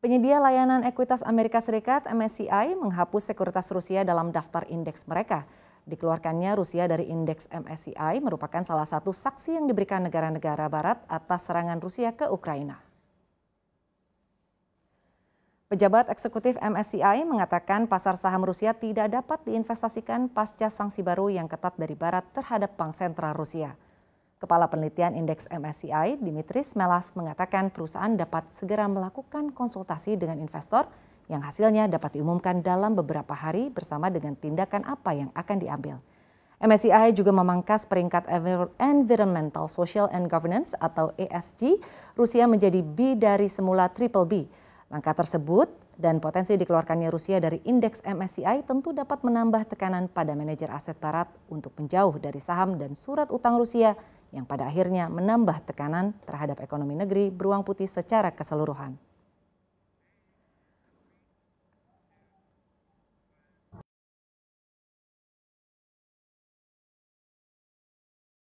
Penyedia layanan ekuitas Amerika Serikat MSCI menghapus sekuritas Rusia dalam daftar indeks mereka. Dikeluarkannya Rusia dari indeks MSCI merupakan salah satu saksi yang diberikan negara-negara barat atas serangan Rusia ke Ukraina. Pejabat eksekutif MSCI mengatakan pasar saham Rusia tidak dapat diinvestasikan pasca sanksi baru yang ketat dari barat terhadap Bank Sentral Rusia. Kepala Penelitian Indeks MSCI, Dimitris Melas, mengatakan perusahaan dapat segera melakukan konsultasi dengan investor yang hasilnya dapat diumumkan dalam beberapa hari bersama dengan tindakan apa yang akan diambil. MSCI juga memangkas peringkat Environmental, Social and Governance atau ESG Rusia menjadi B dari semula triple B. Langkah tersebut dan potensi dikeluarkannya Rusia dari indeks MSCI tentu dapat menambah tekanan pada manajer aset barat untuk menjauh dari saham dan surat utang Rusia yang pada akhirnya menambah tekanan terhadap ekonomi negeri beruang putih secara keseluruhan